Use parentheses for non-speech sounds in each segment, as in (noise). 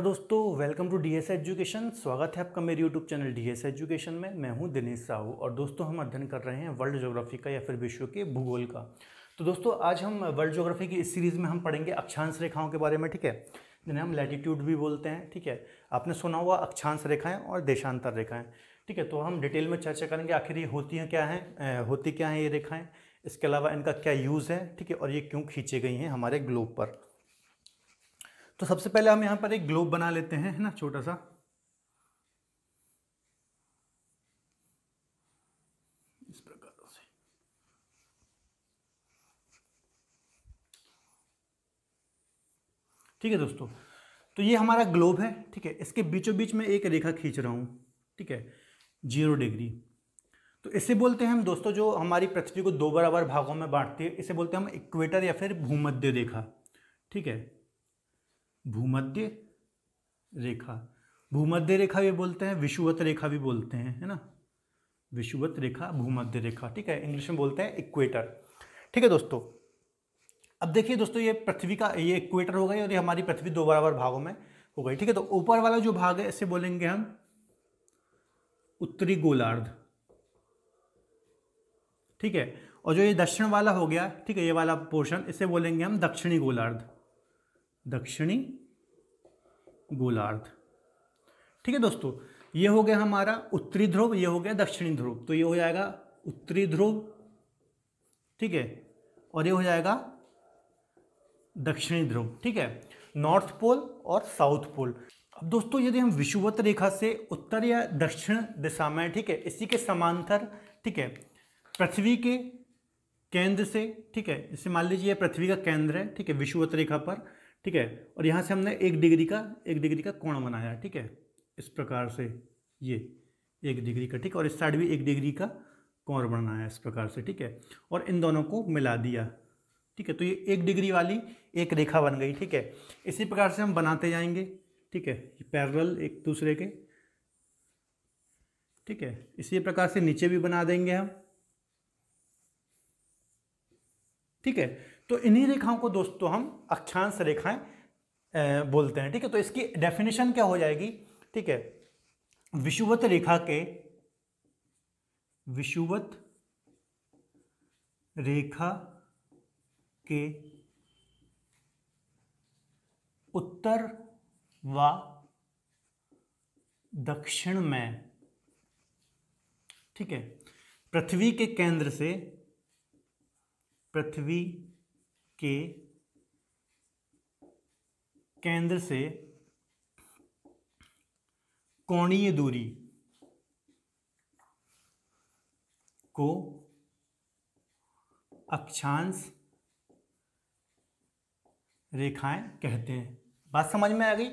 नमस्कार दोस्तों welcome to D S education स्वागत है आपका मेरे YouTube channel D S education में मैं हूं दिनेश साहू और दोस्तों हम अध्ययन कर रहे हैं वर्ल्ड ज्योग्राफी का या फिर विश्व के भूगोल का तो दोस्तों आज हम वर्ल्ड ज्योग्राफी की इस सीरीज़ में हम पढ़ेंगे अक्षांश रेखाओं के बारे में ठीक है जिन्हें हम लेटिट्यूड भी बोलते हैं ठीक है आपने सुना हुआ अक्षांश रेखाएँ और देशांतर रेखाएँ ठीक है तो हम डिटेल में चर्चा करेंगे आखिर ये होती हैं क्या हैं होती क्या हैं ये रेखाएँ इसके अलावा इनका क्या यूज़ है ठीक है और ये क्यों खींची गई हैं हमारे ग्लोब पर तो सबसे पहले हम यहां पर एक ग्लोब बना लेते हैं है ना छोटा सा इस प्रकार से ठीक है दोस्तों तो ये हमारा ग्लोब है ठीक है इसके बीचों बीच में एक रेखा खींच रहा हूं ठीक है जीरो डिग्री तो इसे बोलते हैं हम दोस्तों जो हमारी पृथ्वी को दो बराबर भागों में बांटती है इसे बोलते हैं हम इक्वेटर या फिर भूमध्य रेखा ठीक है भूमध्य रेखा भूमध्य रेखा भी बोलते हैं विषुवत रेखा भी बोलते हैं है ना विषुवत रेखा भूमध्य रेखा ठीक है इंग्लिश में बोलते हैं इक्वेटर ठीक है दोस्तों अब देखिए दोस्तों ये पृथ्वी का ये इक्वेटर हो गई और ये हमारी पृथ्वी दो बराबर भागों में हो गई ठीक है तो ऊपर वाला जो भाग है इसे बोलेंगे हम उत्तरी गोलार्ध ठीक है और जो ये दक्षिण वाला हो गया ठीक है ये वाला पोर्शन इसे बोलेंगे हम दक्षिणी गोलार्ध दक्षिणी गोलार्ध ठीक है दोस्तों ये हो गया हमारा उत्तरी ध्रुव ये हो गया दक्षिणी ध्रुव तो ये हो जाएगा उत्तरी ध्रुव ठीक है और ये हो जाएगा दक्षिणी ध्रुव ठीक है नॉर्थ पोल और साउथ पोल अब दोस्तों यदि हम विषुवत रेखा से उत्तर या दक्षिण दिशा में ठीक है इसी के समांतर ठीक है पृथ्वी के केंद्र से ठीक है जैसे मान लीजिए पृथ्वी का केंद्र है ठीक है विषुवत रेखा पर ठीक है और यहाँ से हमने एक डिग्री का एक डिग्री का कोण बनाया ठीक है इस प्रकार से ये एक डिग्री का ठीक और इस साइड भी एक डिग्री का कोण बनाया इस प्रकार से ठीक है और इन दोनों को मिला दिया ठीक है तो ये एक डिग्री वाली एक रेखा बन गई ठीक है इसी प्रकार से हम बनाते जाएंगे ठीक है पैरल एक दूसरे के ठीक है इसी प्रकार से नीचे भी बना देंगे हम ठीक है तो इन्हीं रेखाओं को दोस्तों हम अक्षांश रेखाएं बोलते हैं ठीक है तो इसकी डेफिनेशन क्या हो जाएगी ठीक है विषुवत रेखा के विषुवत रेखा के उत्तर व दक्षिण में ठीक है पृथ्वी के केंद्र से पृथ्वी के केंद्र से कोणीय दूरी को अक्षांश रेखाएं कहते हैं बात समझ में आ गई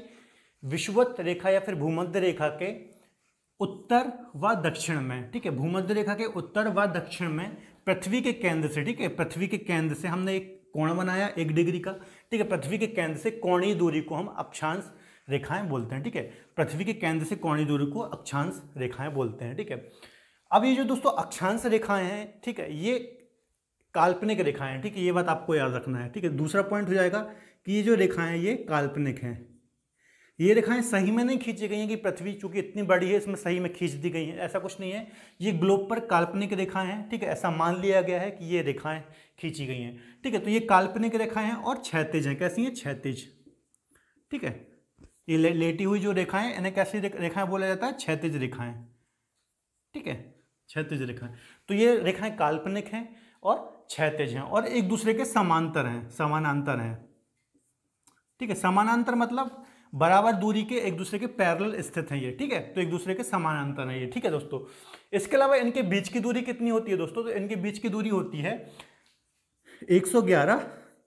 विश्वत रेखा या फिर भूमध्य रेखा के उत्तर व दक्षिण में ठीक है भूमध्य रेखा के उत्तर व दक्षिण में पृथ्वी के केंद्र से ठीक है पृथ्वी के केंद्र से हमने एक कोण बनाया एक डिग्री का ठीक है पृथ्वी के केंद्र से कोणीय दूरी को हम अक्षांश रेखाएं बोलते हैं ठीक है पृथ्वी के केंद्र से कोणीय दूरी को अक्षांश रेखाएं बोलते हैं ठीक है अब ये जो दोस्तों अक्षांश रेखाएं हैं ठीक है ये काल्पनिक रेखाएं हैं ठीक है ये बात आपको याद रखना है ठीक है दूसरा पॉइंट हो जाएगा कि ये जो रेखाएं ये काल्पनिक हैं ये रेखाएं सही में नहीं खींची गई हैं कि पृथ्वी चूंकि इतनी बड़ी है इसमें सही में खींच दी गई हैं ऐसा कुछ नहीं है ये ग्लोब पर काल्पनिक रेखाएं हैं ठीक है ऐसा मान लिया गया है कि ये रेखाएं खींची गई हैं ठीक है तो ये काल्पनिक रेखाएं हैं और क्षैतिज हैं कैसी हैं क्षैतिज ठीक है ये ले, लेटी हुई जो रेखाएं इन्हें कैसी रेखाएं बोला जाता है क्षैतिज रेखाएं ठीक है क्षैतिज रेखाएं तो ये रेखाएं काल्पनिक हैं और क्षैतिज हैं और एक दूसरे के समांतर हैं समानांतर हैं ठीक है समानांतर मतलब बराबर दूरी के एक दूसरे के पैरल स्थित हैं ये ठीक है तो एक दूसरे के समानांतर हैं ये ठीक है दोस्तों इसके अलावा इनके बीच की दूरी कितनी होती है दोस्तों तो इनके बीच की दूरी होती है 111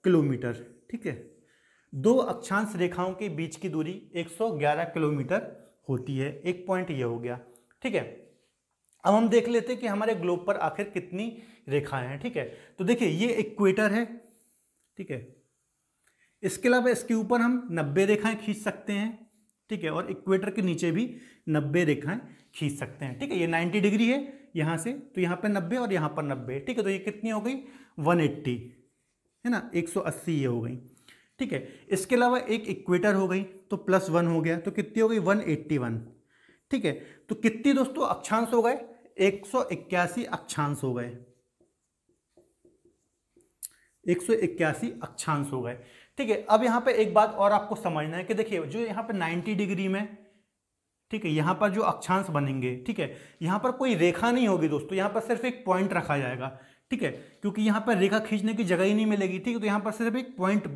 किलोमीटर ठीक है दो अक्षांश रेखाओं के बीच की दूरी 111 किलोमीटर होती है एक पॉइंट ये हो गया ठीक है अब हम देख लेते हैं कि हमारे ग्लोब पर आखिर कितनी रेखाएं हैं ठीक है तो देखिए ये इक्वेटर है ठीक है इसके अलावा इसके ऊपर हम नब्बे रेखाएं खींच सकते हैं ठीक है और इक्वेटर के नीचे भी नब्बे रेखाएं खींच सकते हैं ठीक है ये नाइन्टी डिग्री है यहाँ से तो यहाँ पर नब्बे और यहाँ पर नब्बे ठीक है तो ये कितनी हो गई वन है ना एक सौ अस्सी ये हो गई ठीक है इसके अलावा एक इक्वेटर हो गई तो प्लस वन हो गया तो कितनी हो गई वन एट्टी वन ठीक है तो कितनी दोस्तों अक्षांश हो गए एक सौ इक्यासी अक्षांश हो गए एक सौ इक्यासी अक्षांश हो गए ठीक है अब यहां पे एक बात और आपको समझना है कि देखिए जो यहां पे 90 डिग्री में ठीक है यहां पर जो अक्षांश बनेंगे ठीक है यहां पर कोई रेखा नहीं होगी दोस्तों यहां पर सिर्फ एक पॉइंट रखा जाएगा ठीक है क्योंकि यहां पर रेखा खींचने की जगह ही नहीं मिलेगी ठीक है तो यहां पर सिर्फ एक पॉइंट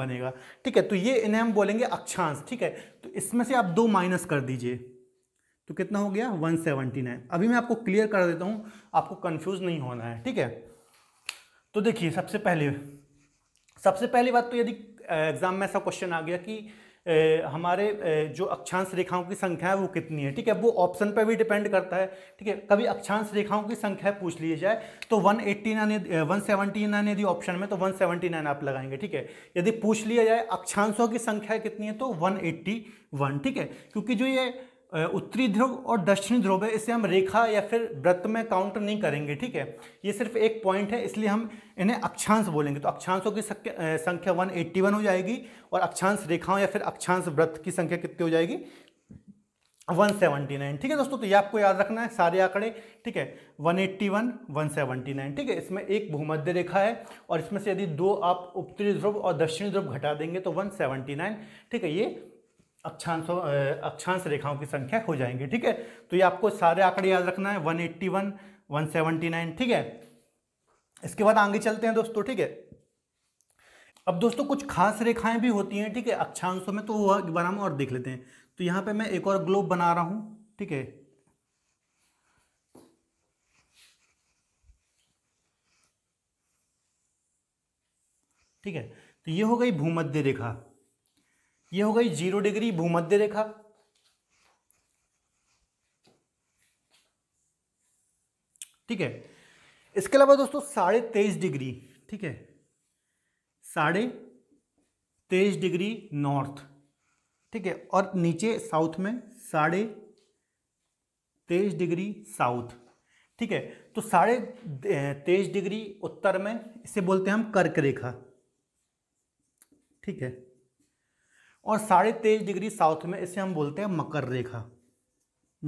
बनेगा ठीक है तो ये इन्हें हम बोलेंगे अक्षांश ठीक है तो इसमें से आप दो माइनस कर दीजिए तो कितना हो गया 179 अभी मैं आपको क्लियर कर देता हूँ आपको कन्फ्यूज नहीं होना है ठीक है तो देखिए सबसे पहले सबसे पहली बात तो यदि एग्ज़ाम में ऐसा क्वेश्चन आ गया कि ए, हमारे ए, जो अक्षांश रेखाओं की संख्या है वो कितनी है ठीक है वो ऑप्शन पे भी डिपेंड करता है ठीक है कभी अक्षांश रेखाओं की संख्या पूछ ली जाए तो 189 नाइन वन सेवेंटी नाइन यदि ऑप्शन में तो 179 आप लगाएंगे ठीक है यदि पूछ लिया जाए अक्षांशों की संख्या कितनी है तो 181 ठीक है क्योंकि जो ये उत्तरी ध्रुव और दक्षिणी ध्रुव है इसे हम रेखा या फिर व्रत में काउंटर नहीं करेंगे ठीक है ये सिर्फ एक पॉइंट है इसलिए हम इन्हें अक्षांश बोलेंगे तो अक्षांशों की संख्या 181 हो जाएगी और अक्षांश रेखाओं या फिर अक्षांश व्रत की संख्या कितनी हो जाएगी 179 ठीक है दोस्तों तो ये आपको याद रखना है सारे आंकड़े ठीक है 181 179 ठीक है इसमें एक भूमध्य रेखा है और इसमें से यदि दो आप उत्तरी ध्रुव और दक्षिणी ध्रुव घटा देंगे तो 179 ठीक है ये अक्षांशों अक्षांश रेखाओं की संख्या हो जाएंगी ठीक है तो ये आपको सारे आंकड़े याद रखना है 181, 179 ठीक है इसके बाद आगे चलते हैं दोस्तों ठीक है अब दोस्तों कुछ खास रेखाएं भी होती हैं ठीक है अक्षांशों में तो वो हम और देख लेते हैं तो यहाँ पे मैं एक और ग्लोब बना रहा हूँ ठीक है ठीक है तो ये हो गई भूमध्य रेखा ये हो गई जीरो डिग्री भूमध्य रेखा ठीक है इसके अलावा दोस्तों साढ़े तेईस डिग्री ठीक है साढ़े तेईस डिग्री नॉर्थ ठीक है और नीचे साउथ में साढ़े तेईस डिग्री साउथ ठीक है तो साढ़े तेईस डिग्री उत्तर में इसे बोलते हैं हम कर्क रेखा ठीक है और साढ़े तेईस डिग्री साउथ में इसे हम बोलते हैं मकर रेखा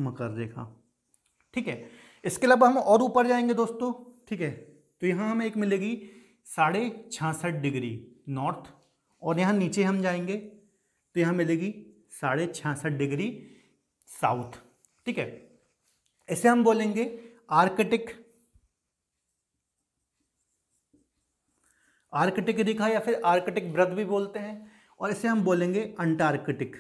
मकर रेखा ठीक है इसके अलावा हम और ऊपर जाएंगे दोस्तों ठीक है तो यहाँ हमें एक मिलेगी साढ़े छियासठ डिग्री नॉर्थ और यहाँ नीचे हम जाएंगे तो यहाँ मिलेगी साढ़े छियासठ डिग्री साउथ ठीक है इसे हम बोलेंगे आर्कटिक आर्कटिक रेखा या फिर आर्कटिक व्रत भी बोलते हैं और इसे हम बोलेंगे अंटार्कटिक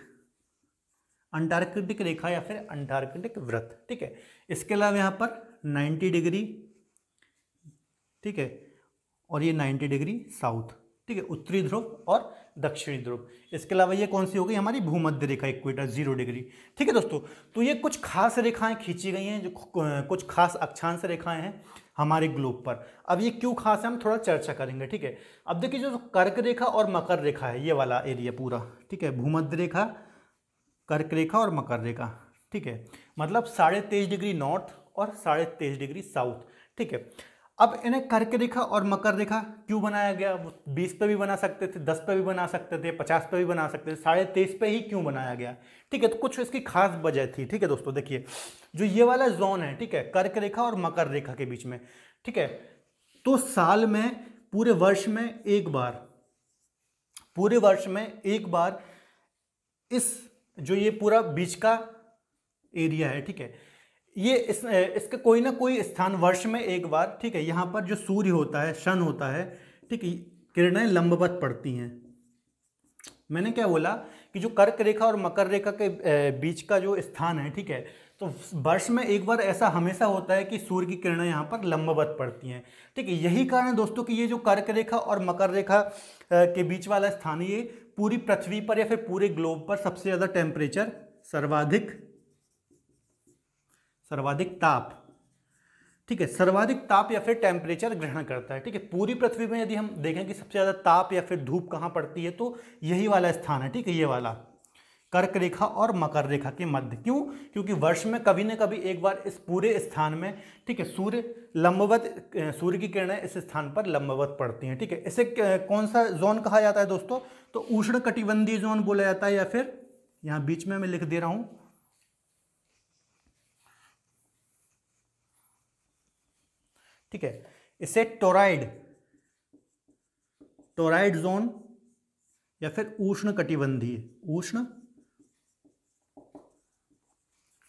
अंटार्कटिक रेखा या फिर अंटार्कटिक व्रत ठीक है इसके अलावा यहाँ पर 90 डिग्री ठीक है और ये 90 डिग्री साउथ ठीक है उत्तरी ध्रुव और दक्षिणी ध्रुव इसके अलावा ये कौन सी हो गई हमारी भूमध्य रेखा इक्वेटर जीरो डिग्री ठीक है दोस्तों तो ये कुछ खास रेखाएं खींची गई हैं जो कुछ खास अक्षांश रेखाएं हैं हमारे ग्लोब पर अब ये क्यों खास है हम थोड़ा चर्चा करेंगे ठीक है अब देखिए जो कर्क रेखा और मकर रेखा है ये वाला एरिया पूरा ठीक है भूमध्य रेखा कर्क रेखा और मकर रेखा ठीक है मतलब साढ़े तेईस डिग्री नॉर्थ और साढ़े तेईस डिग्री साउथ ठीक है अब इन्हें करके देखा और मकर देखा क्यों बनाया गया बीस पे भी बना सकते थे दस पे भी बना सकते थे पचास पे भी बना सकते थे साढ़े तेईस पे ही क्यों बनाया गया ठीक है तो कुछ इसकी खास वजह थी ठीक है दोस्तों देखिए जो ये वाला जोन है ठीक है कर्क रेखा और मकर रेखा के बीच में ठीक है तो साल में पूरे वर्ष में एक बार पूरे वर्ष में एक बार इस जो ये पूरा बीच का एरिया है ठीक है ये इस इसका कोई ना कोई स्थान वर्ष में एक बार ठीक है यहाँ पर जो सूर्य होता है शन होता है ठीक है किरणें लंबवत पड़ती हैं मैंने क्या बोला कि जो कर्क रेखा और मकर रेखा के बीच का जो स्थान है ठीक है तो वर्ष में एक बार ऐसा हमेशा होता है कि सूर्य की किरणें यहाँ पर लंबवत पड़ती हैं ठीक है यही कारण है दोस्तों कि ये जो कर्क रेखा और मकर रेखा के बीच वाला स्थान ये पूरी पृथ्वी पर या फिर पूरे ग्लोब पर सबसे ज़्यादा टेम्परेचर सर्वाधिक सर्वाधिक ताप ठीक है सर्वाधिक ताप या फिर टेम्परेचर ग्रहण करता है ठीक है पूरी पृथ्वी में यदि हम देखें कि सबसे ज़्यादा ताप या फिर धूप कहाँ पड़ती है तो यही वाला स्थान है ठीक है ये वाला कर्क रेखा और मकर रेखा के मध्य क्यों क्योंकि वर्ष में कभी न कभी एक बार इस पूरे स्थान में ठीक है सूर्य लंबवत सूर्य की किरणें इस स्थान पर लंबवत पड़ती हैं ठीक है इसे कौन सा जोन कहा जाता है दोस्तों तो उष्ण कटिबंधीय जोन बोला जाता है या फिर यहाँ बीच में मैं लिख दे रहा हूँ ठीक है इसे टोराइड टोराइड जोन या फिर उष्ण कटिबंधीय उष्ण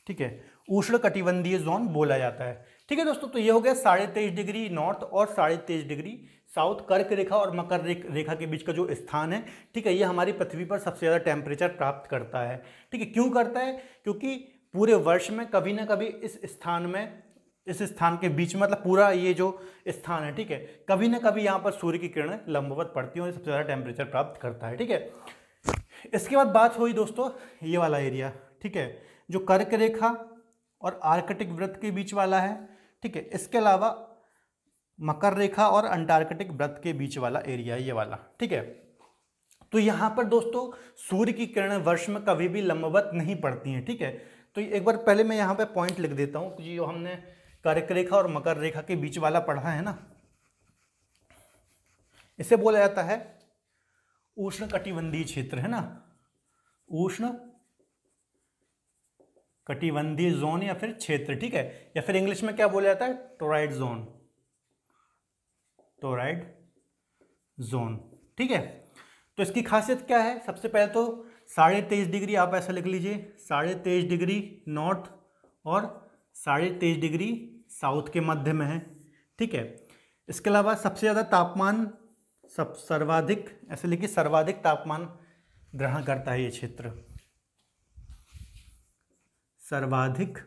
ठीक है उष्ण कटिबंधीय जोन बोला जाता है ठीक है दोस्तों तो ये हो गया साढ़े तेईस डिग्री नॉर्थ और साढ़े तेईस डिग्री साउथ कर्क रेखा और मकर रेखा के बीच का जो स्थान है ठीक है ये हमारी पृथ्वी पर सबसे ज़्यादा टेम्परेचर प्राप्त करता है ठीक है क्यों करता है क्योंकि पूरे वर्ष में कभी ना कभी इस स्थान में इस स्थान के बीच में मतलब पूरा ये जो स्थान है ठीक है कभी ना कभी यहाँ पर सूर्य की किरणें लंबवत पड़ती हैं और सबसे ज़्यादा टेम्परेचर प्राप्त करता है ठीक है इसके बाद बात हुई दोस्तों ये वाला एरिया ठीक है जो कर्क रेखा और आर्कटिक व्रत के बीच वाला है ठीक है इसके अलावा मकर रेखा और अंटार्कटिक व्रत के बीच वाला एरिया ये वाला ठीक है तो यहाँ पर दोस्तों सूर्य की किरणें वर्ष में कभी भी लंबवत नहीं पड़ती हैं ठीक है तो एक बार पहले मैं यहाँ पे पॉइंट लिख देता हूँ जो हमने कर्क रेखा और मकर रेखा के बीच वाला पढ़ा है ना इसे बोला जाता है उष्ण कटिबंधीय क्षेत्र है ना उष्ण कटिबंधीय जोन या फिर क्षेत्र ठीक है या फिर इंग्लिश में क्या बोला जाता है टोराइड जोन टोराइड जोन ठीक है तो इसकी खासियत क्या है सबसे पहले तो साढ़े तेईस डिग्री आप ऐसा लिख लीजिए साढ़े तेईस डिग्री नॉर्थ और साढ़े तेईस डिग्री साउथ के मध्य में है ठीक है इसके अलावा सबसे ज़्यादा तापमान सब सर्वाधिक ऐसे लिखिए सर्वाधिक तापमान ग्रहण करता है ये क्षेत्र सर्वाधिक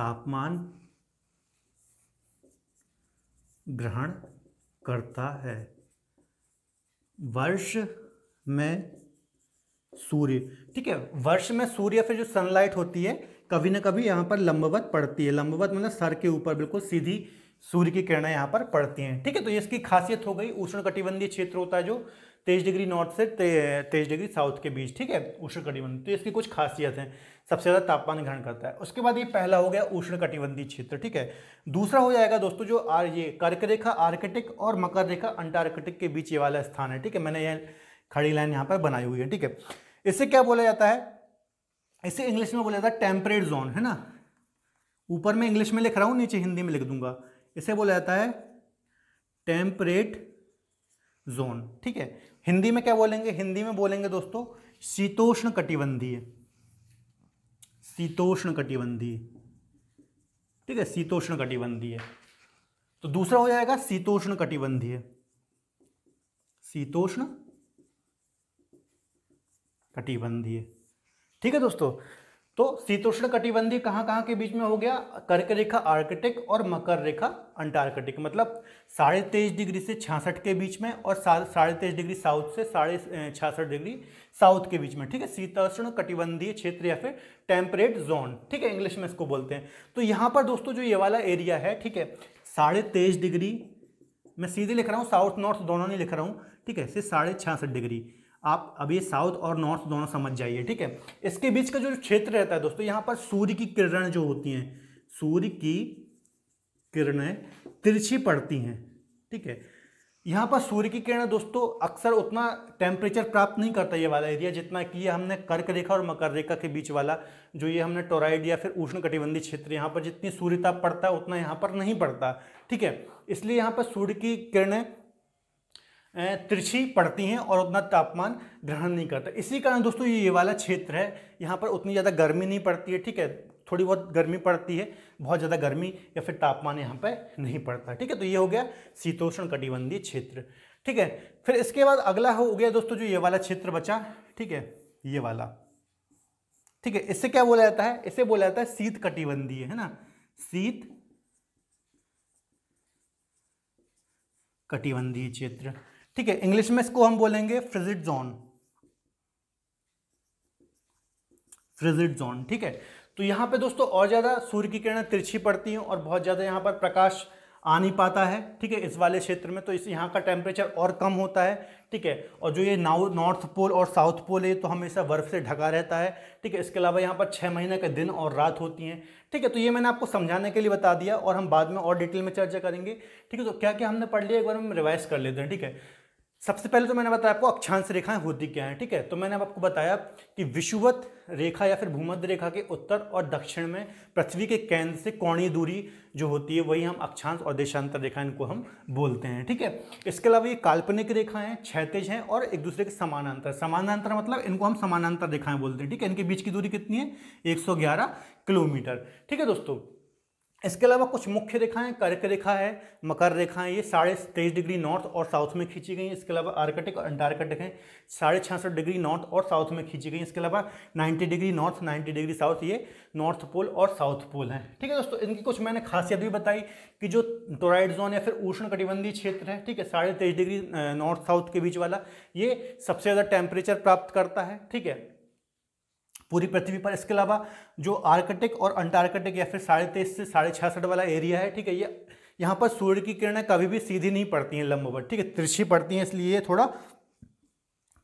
तापमान ग्रहण करता है वर्ष में सूर्य ठीक है वर्ष में सूर्य से जो सनलाइट होती है कभी ना कभी यहाँ पर लंबवत पड़ती है लंबवत मतलब सर के ऊपर बिल्कुल सीधी सूर्य की किरणें यहाँ पर पड़ती हैं ठीक है तो इसकी खासियत हो गई उष्ण कटिबंधीय क्षेत्र होता है जो तेईस डिग्री नॉर्थ से तेईस डिग्री साउथ के बीच ठीक है उष्ण कटिबंध तो इसकी कुछ खासियत हैं सबसे ज़्यादा तापमान ग्रहण करता है उसके बाद ये पहला हो गया उष्ण कटिबंधीय क्षेत्र ठीक है दूसरा हो जाएगा दोस्तों जो आर ये कर्क रेखा आर्कटिक और मकर रेखा अंटार्कटिक के बीच ये वाला स्थान है ठीक है मैंने यह खड़ी लाइन यहाँ पर बनाई हुई है ठीक है इसे क्या बोला जाता है इसे इंग्लिश में बोला जाता है टेम्परेट जोन है ना ऊपर में इंग्लिश में लिख रहा हूं नीचे हिंदी में लिख दूंगा इसे बोला जाता है टेम्परेट जोन ठीक है हिंदी में क्या बोलेंगे हिंदी में बोलेंगे दोस्तों शीतोष्ण कटिबंधीय शीतोष्ण कटिबंधीय ठीक है शीतोष्ण कटिबंधीय तो दूसरा हो जाएगा शीतोष्ण कटिबंधीय शीतोष्ण कटिबंधीय ठीक है दोस्तों तो शीतोष्ण कटिबंधीय कहाँ कहाँ के बीच में हो गया कर्क रेखा आर्कटिक और मकर रेखा अंटार्कटिक मतलब साढ़े तेईस डिग्री से छियासठ के बीच में और साढ़े तेईस डिग्री साउथ से साढ़े छियासठ डिग्री साउथ के बीच में ठीक है शीतोष्ण कटिबंधीय क्षेत्र या फिर टेम्परेट जोन ठीक है इंग्लिश में इसको बोलते हैं तो यहाँ पर दोस्तों जो ये वाला एरिया है ठीक है साढ़े तेईस डिग्री मैं सीधे लिख रहा हूँ साउथ नॉर्थ दोनों नहीं लिख रहा हूँ ठीक है सिर्फ साढ़े छियासठ डिग्री आप अभी साउथ और नॉर्थ दोनों समझ जाइए ठीक है इसके बीच का जो क्षेत्र रहता है दोस्तों यहाँ पर सूर्य की किरण जो होती हैं सूर्य की किरणें तिरछी पड़ती हैं ठीक है यहाँ पर सूर्य की किरण दोस्तों अक्सर उतना टेम्परेचर प्राप्त नहीं करता ये वाला एरिया जितना कि ये हमने कर्क रेखा और मकर रेखा के बीच वाला जो ये हमने टोराइड या फिर उष्ण कटिबंधी क्षेत्र यहाँ पर जितनी सूर्यताप पड़ता है उतना यहाँ पर नहीं पड़ता ठीक है इसलिए यहाँ पर सूर्य की किरणें तिरछी पड़ती हैं और उतना तापमान ग्रहण नहीं करता इसी कारण दोस्तों ये ये वाला क्षेत्र है यहाँ पर उतनी ज़्यादा गर्मी नहीं पड़ती है ठीक है थोड़ी बहुत गर्मी पड़ती है बहुत ज़्यादा गर्मी या फिर तापमान यहाँ पर नहीं पड़ता ठीक है तो ये हो गया शीतोष्ण कटिबंधीय क्षेत्र ठीक है फिर इसके बाद अगला हो गया दोस्तों जो ये वाला क्षेत्र बचा ठीक है ये वाला ठीक है इससे क्या बोला जाता है इसे बोला जाता है शीत कटिबंधीय है ना शीत कटिबंधीय क्षेत्र ठीक है इंग्लिश में इसको हम बोलेंगे फ्रिजिट जोन फ्रिजिट जोन ठीक है तो यहां पे दोस्तों और ज़्यादा सूर्य की किरणें तिरछी पड़ती हैं और बहुत ज़्यादा यहां पर प्रकाश आ नहीं पाता है ठीक है इस वाले क्षेत्र में तो इस यहाँ का टेम्परेचर और कम होता है ठीक है और जो ये नाउ नॉर्थ पोल और साउथ पोल है तो हमेशा बर्फ़ से ढका रहता है ठीक है इसके अलावा यहाँ पर छः महीने के दिन और रात होती हैं ठीक है तो ये मैंने आपको समझाने के लिए बता दिया और हम बाद में और डिटेल में चर्चा करेंगे ठीक है तो क्या क्या हमने पढ़ लिया एक बार हम रिवाइज कर लेते हैं ठीक है सबसे पहले तो मैंने बताया आपको अक्षांश रेखाएं होती क्या हैं ठीक है तो मैंने अब आपको बताया कि विषुवत रेखा या फिर भूमध्य रेखा के उत्तर और दक्षिण में पृथ्वी के केंद्र से कोणीय दूरी जो होती है वही हम अक्षांश और देशांतर रेखा इनको हम बोलते हैं ठीक है इसके अलावा ये काल्पनिक रेखाएं हैं क्षैतिज हैं और एक दूसरे के समानांतर समानांतर मतलब इनको हम समानांतर रेखाएं बोलते हैं ठीक है इनके बीच की दूरी कितनी है एक किलोमीटर ठीक है दोस्तों इसके अलावा कुछ मुख्य रेखाएं कर्क रेखा है मकर रेखाएं ये साढ़े तेईस डिग्री नॉर्थ और साउथ में खींची गई हैं इसके अलावा आर्कटिक और अंटार्कटिक हैं साढ़े छियासठ डिग्री नॉर्थ और साउथ में खींची गई इसके अलावा 90 डिग्री नॉर्थ 90 डिग्री साउथ ये नॉर्थ पोल और साउथ पोल हैं ठीक है दोस्तों इनकी कुछ मैंने खासियत भी बताई कि जो टोराइड जोन या फिर उष्ण कटिबंधी क्षेत्र है ठीक है साढ़े तेईस डिग्री नॉर्थ साउथ के बीच वाला ये सबसे ज़्यादा टेम्परेचर प्राप्त करता है ठीक है पूरी पृथ्वी पर इसके अलावा जो आर्कटिक और अंटार्कटिक या फिर साढ़े तेईस से साढ़े छियासठ वाला एरिया है ठीक है ये यहाँ पर सूर्य की किरणें कभी भी सीधी नहीं पड़ती हैं लंबवत ठीक है तिरछी पड़ती हैं इसलिए ये थोड़ा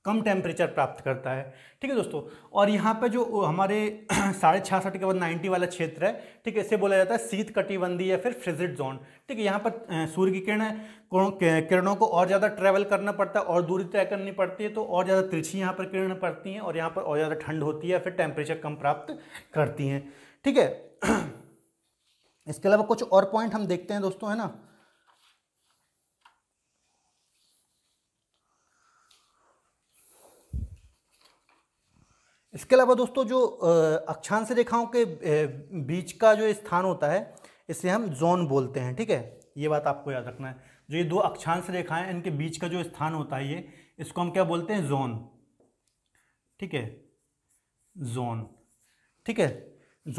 कम टेम्परेचर प्राप्त करता है ठीक है दोस्तों और यहाँ पे जो हमारे (clears throat) साढ़े छियासठ के बाद नाइन्टी वाला क्षेत्र है ठीक है इसे बोला जाता है शीत कटिबंधी या फिर फ्रिजिड जोन ठीक है यहाँ पर सूर्य की किरण किरणों को और ज़्यादा ट्रैवल करना पड़ता है और दूरी तय करनी पड़ती है तो और ज़्यादा तिरछी यहाँ पर किरण पड़ती हैं और यहाँ पर और ज़्यादा ठंड होती है फिर टेम्परेचर कम प्राप्त करती हैं ठीक है (clears throat) इसके अलावा कुछ और पॉइंट हम देखते हैं दोस्तों है ना इसके अलावा दोस्तों जो अक्षांश रेखाओं के बीच का जो स्थान होता है इसे हम जोन बोलते हैं ठीक है ये बात आपको याद रखना है जो ये दो अक्षांश रेखाएं इनके बीच का जो स्थान होता है ये इसको हम क्या बोलते हैं जोन ठीक है जोन ठीक है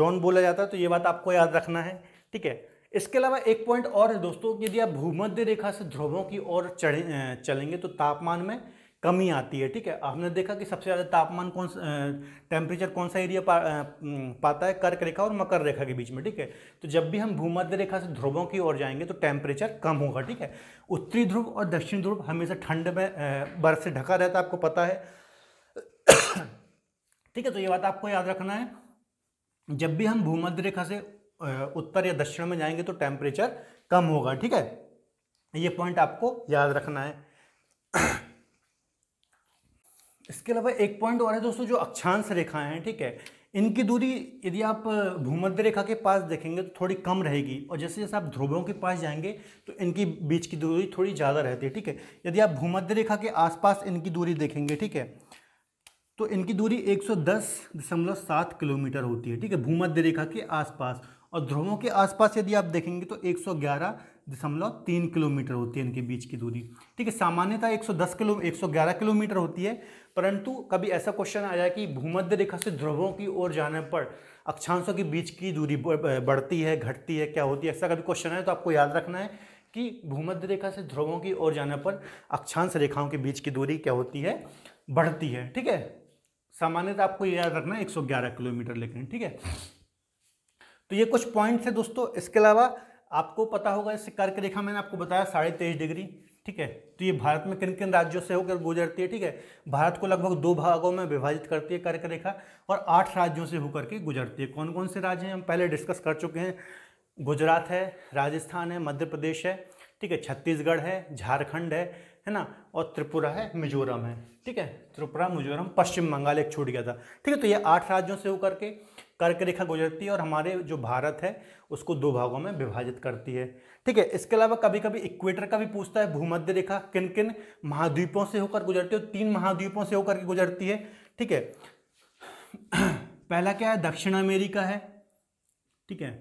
जोन बोला जाता है तो ये बात आपको याद रखना है ठीक है इसके अलावा एक पॉइंट और है दोस्तों यदि आप भूमध्य रेखा से ध्रुवों की ओर चढ़े चलेंगे तो तापमान में कमी आती है ठीक है हमने देखा कि सबसे ज़्यादा तापमान कौन सा टेम्परेचर कौन सा एरिया पा, पाता है कर्क रेखा और मकर रेखा के बीच में ठीक है तो जब भी हम भूमध्य रेखा से ध्रुवों की ओर जाएंगे तो टेम्परेचर कम होगा ठीक है उत्तरी ध्रुव और दक्षिण ध्रुव हमेशा ठंड में बर्फ से ढका रहता है आपको पता है (coughs) ठीक है तो ये बात आपको याद रखना है जब भी हम भूमध्य रेखा से उत्तर या दक्षिण में जाएंगे तो टेम्परेचर कम होगा ठीक है ये पॉइंट आपको याद रखना है इसके अलावा एक पॉइंट और है दोस्तों जो अक्षांश रेखाएं हैं ठीक है इनकी दूरी यदि आप भूमध्य रेखा के पास देखेंगे तो थोड़ी कम रहेगी और जैसे जैसे आप ध्रुवों के पास जाएंगे तो इनकी बीच की दूरी थोड़ी ज़्यादा रहती है ठीक है यदि आप भूमध्य रेखा के आसपास इनकी दूरी देखेंगे ठीक है तो इनकी दूरी 110.7 किलोमीटर होती है ठीक है भूमध्य रेखा के आसपास और ध्रुवों के आसपास यदि आप देखेंगे तो 111 दशमलव तीन किलोमीटर होती है इनके बीच की दूरी ठीक है सामान्यतः 110 किलो 111 किलोमीटर होती है परंतु कभी ऐसा क्वेश्चन आया कि भूमध्य रेखा से ध्रुवों की ओर जाने पर अक्षांशों के बीच की दूरी बढ़ती है घटती है क्या होती है ऐसा कभी क्वेश्चन आए तो आपको याद रखना है कि भूमध्य रेखा से ध्रुवों की ओर जाने पर अक्षांश रेखाओं के बीच की दूरी क्या होती है बढ़ती है ठीक है सामान्यतः आपको ये याद रखना है 111 किलोमीटर लेकिन ठीक है तो ये कुछ पॉइंट्स है दोस्तों इसके अलावा आपको पता होगा इससे कर्क रेखा मैंने आपको बताया साढ़े तेईस डिग्री ठीक है तो ये भारत में किन किन राज्यों से होकर गुजरती है ठीक है भारत को लगभग दो भागों में विभाजित करती है कर्क रेखा और आठ राज्यों से होकर के गुजरती है कौन कौन से राज्य हैं हम पहले डिस्कस कर चुके हैं गुजरात है राजस्थान है मध्य प्रदेश है ठीक है छत्तीसगढ़ है झारखंड है है ना और त्रिपुरा है मिजोरम है ठीक है त्रिपुरा मिजोरम पश्चिम बंगाल एक छूट गया था ठीक है तो ये आठ राज्यों से होकर के कर्क रेखा गुजरती है और हमारे जो भारत है उसको दो भागों में विभाजित करती है ठीक है इसके अलावा कभी कभी इक्वेटर का भी पूछता है भूमध्य रेखा किन किन महाद्वीपों से होकर गुजरती है तीन महाद्वीपों से होकर गुजरती है ठीक है (clears throat) पहला क्या है दक्षिण अमेरिका है ठीक है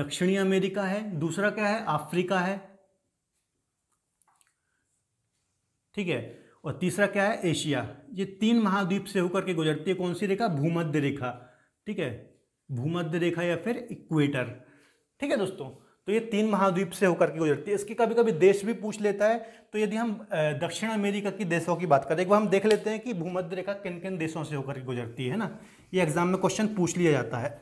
दक्षिणी अमेरिका है दूसरा क्या है अफ्रीका है ठीक है और तीसरा क्या है एशिया ये तीन महाद्वीप से होकर के गुजरती है कौन सी रेखा भूमध्य रेखा ठीक है भूमध्य रेखा या फिर इक्वेटर ठीक है दोस्तों तो ये तीन महाद्वीप से होकर के गुजरती है इसकी कभी कभी देश भी पूछ लेता है तो यदि हम दक्षिण अमेरिका की देशों की बात करें एक बार हम देख लेते हैं कि भूमध्य रेखा किन किन देशों से होकर के गुजरती है ना ये एग्जाम में क्वेश्चन पूछ लिया जाता है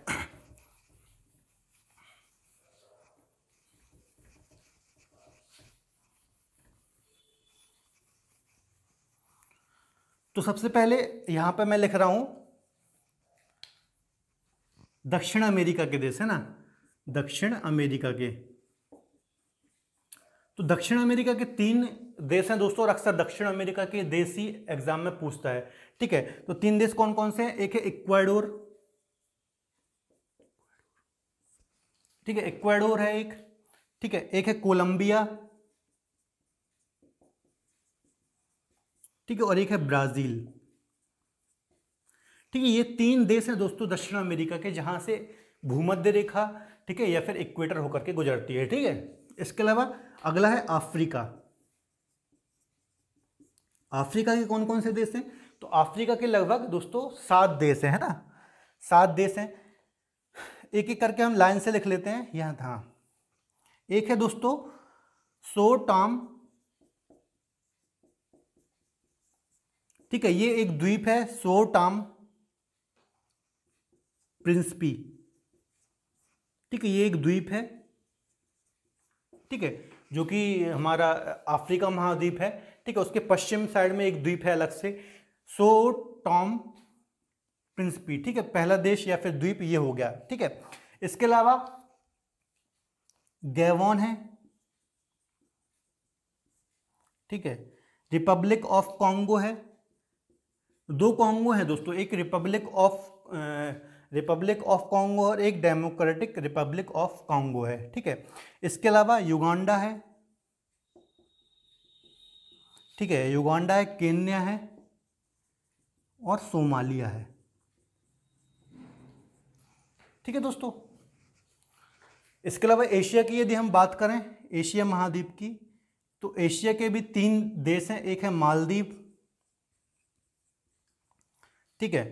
तो सबसे पहले यहां पर मैं लिख रहा हूं दक्षिण अमेरिका के देश है ना दक्षिण अमेरिका के तो दक्षिण अमेरिका के तीन देश हैं दोस्तों और अक्सर दक्षिण अमेरिका के देश ही एग्जाम में पूछता है ठीक है तो तीन देश कौन कौन से हैं एक है इक्वाडोर ठीक है इक्वाडोर है एक ठीक है एक है कोलंबिया ठीक है और एक है ब्राज़ील ठीक है ये तीन देश हैं दोस्तों दक्षिण अमेरिका के जहाँ से भूमध्य रेखा ठीक है या फिर इक्वेटर होकर के गुजरती है ठीक है इसके अलावा अगला है अफ्रीका अफ्रीका के कौन कौन से देश हैं तो अफ्रीका के लगभग दोस्तों सात देश हैं है ना सात देश हैं एक एक करके हम लाइन से लिख लेते हैं यहाँ था एक है दोस्तों सो टॉम ठीक है ये एक द्वीप है सो टाम प्रिंसपी ठीक है ये एक द्वीप है ठीक है जो कि हमारा अफ्रीका महाद्वीप है ठीक है उसके पश्चिम साइड में एक द्वीप है अलग से सो टॉम प्रिंसपी ठीक है पहला देश या फिर द्वीप ये हो गया ठीक है इसके अलावा गैवॉन है ठीक है रिपब्लिक ऑफ कॉन्गो है तो दो कॉन्गो हैं दोस्तों एक republic of republic of Congo और एक डेमोक्रेटिक रिपब्लिक ऑफ कॉन्गो है ठीक है इसके अलावा युगांडा है ठीक है युगांडा है केन्या है और सोमालिया है ठीक है दोस्तों इसके अलावा एशिया की यदि हम बात करें एशिया महाद्वीप की तो एशिया के भी तीन देश हैं एक है मालदीव ठीक है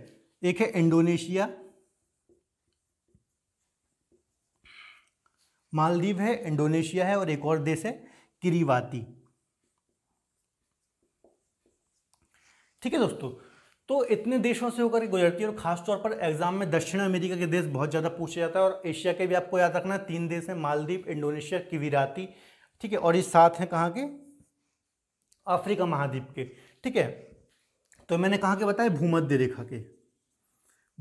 एक है इंडोनेशिया मालदीव है इंडोनेशिया है और एक और देश है किरीवाती ठीक है दोस्तों तो इतने देशों से होकर गुजरती है और खासतौर पर एग्जाम में दक्षिण अमेरिका के देश बहुत ज़्यादा पूछे जाता है और एशिया के भी आपको याद रखना है तीन देश हैं मालदीव इंडोनेशिया किवीराती ठीक है और ये साथ हैं कहाँ के अफ्रीका महाद्वीप के ठीक है तो मैंने कहा कि बताया भूमध्य रेखा के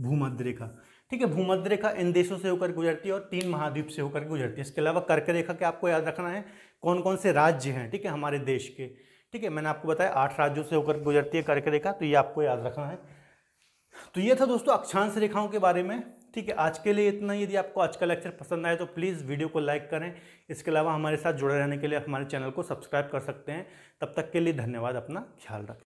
भूमध्य रेखा ठीक है भूमध्य रेखा इन देशों से होकर गुजरती है और तीन महाद्वीप से होकर गुजरती है इसके अलावा कर्क रेखा के आपको याद रखना है कौन कौन से राज्य हैं ठीक है हमारे देश के ठीक है मैंने आपको बताया आठ राज्यों से होकर गुजरती है कर्क रेखा तो ये आपको याद रखना है तो ये था दोस्तों अक्षांश रेखाओं के बारे में ठीक है आज के लिए इतना यदि आपको आज का लेक्चर पसंद आए तो प्लीज़ वीडियो को लाइक करें इसके अलावा हमारे साथ जुड़े रहने के लिए हमारे चैनल को सब्सक्राइब कर सकते हैं तब तक के लिए धन्यवाद अपना ख्याल रखें